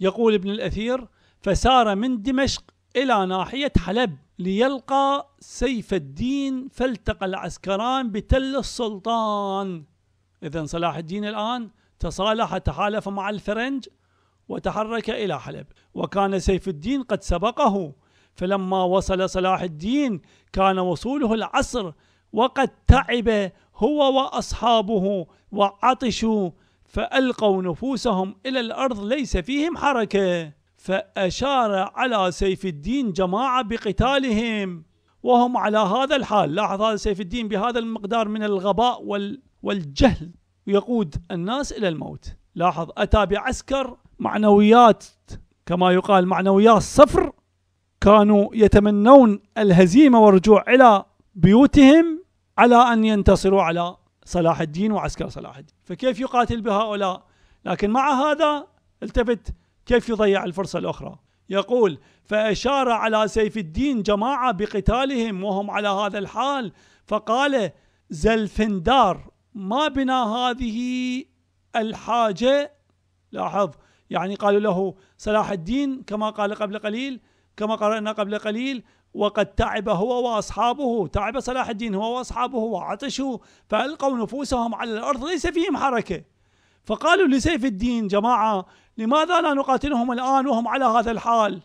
يقول ابن الأثير فسار من دمشق إلى ناحية حلب ليلقى سيف الدين فالتقى العسكران بتل السلطان إذا صلاح الدين الآن تصالح تحالف مع الفرنج وتحرك إلى حلب وكان سيف الدين قد سبقه فلما وصل صلاح الدين كان وصوله العصر وقد تعب هو وأصحابه وعطشوا فألقوا نفوسهم إلى الأرض ليس فيهم حركة فأشار على سيف الدين جماعة بقتالهم وهم على هذا الحال لاحظ هذا سيف الدين بهذا المقدار من الغباء والجهل يقود الناس إلى الموت لاحظ أتى بعسكر معنويات كما يقال معنويات صفر كانوا يتمنون الهزيمة والرجوع إلى بيوتهم على أن ينتصروا على صلاح الدين وعسكر صلاح الدين فكيف يقاتل بهؤلاء لكن مع هذا التفت كيف يضيع الفرصة الأخرى يقول فأشار على سيف الدين جماعة بقتالهم وهم على هذا الحال فقال زلفندار ما بنا هذه الحاجة لاحظ يعني قالوا له صلاح الدين كما قال قبل قليل كما قرأنا قبل قليل وقد تعب هو وأصحابه تعب صلاح الدين هو وأصحابه وعطشوا فألقوا نفوسهم على الأرض ليس فيهم حركة فقالوا لسيف الدين جماعة لماذا لا نقاتلهم الآن وهم على هذا الحال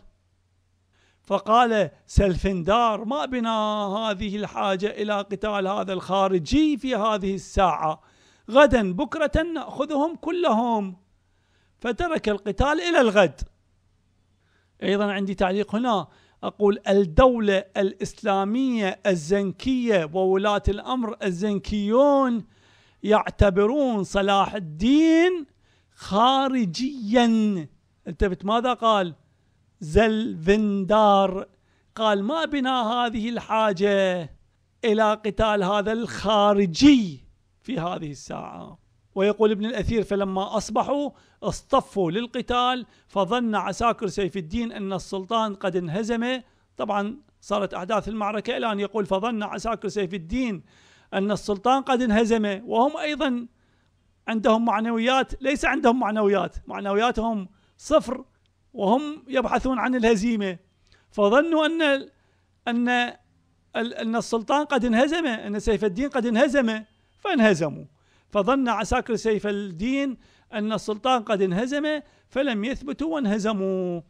فقال سلفندار ما بنا هذه الحاجة إلى قتال هذا الخارجي في هذه الساعة غدا بكرة نأخذهم كلهم فترك القتال إلى الغد أيضا عندي تعليق هنا أقول الدولة الإسلامية الزنكية وولاة الأمر الزنكيون يعتبرون صلاح الدين خارجيا التفت ماذا قال زلفندار قال ما بنا هذه الحاجة إلى قتال هذا الخارجي في هذه الساعة ويقول ابن الأثير فلما أصبحوا اصطفوا للقتال فظن عساكر سيف الدين أن السلطان قد انهزم طبعا صارت أحداث المعركة الآن يقول فظن عساكر سيف الدين أن السلطان قد انهزم وهم أيضا عندهم معنويات ليس عندهم معنويات معنوياتهم صفر وهم يبحثون عن الهزيمة فظنوا أن أن أن السلطان قد انهزم أن سيف الدين قد انهزم فانهزموا فظن عساكر سيف الدين أن السلطان قد انهزم فلم يثبتوا وانهزموا